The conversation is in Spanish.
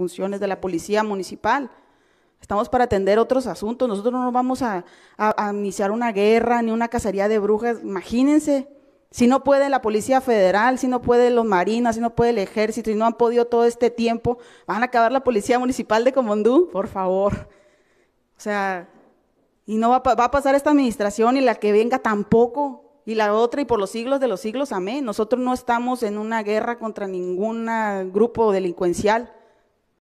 funciones de la policía municipal. Estamos para atender otros asuntos. Nosotros no vamos a, iniciar una guerra ni una cacería de brujas. Imagínense, si no puede la Policía Federal, si no puede los marinas, si no puede el ejército, y no han podido todo este tiempo, van a acabar la Policía Municipal de Comondú, por favor. O sea, y no va, va a pasar esta administración y la que venga tampoco, y la otra y por los siglos de los siglos, amén. Nosotros no estamos en una guerra contra ningún grupo delincuencial.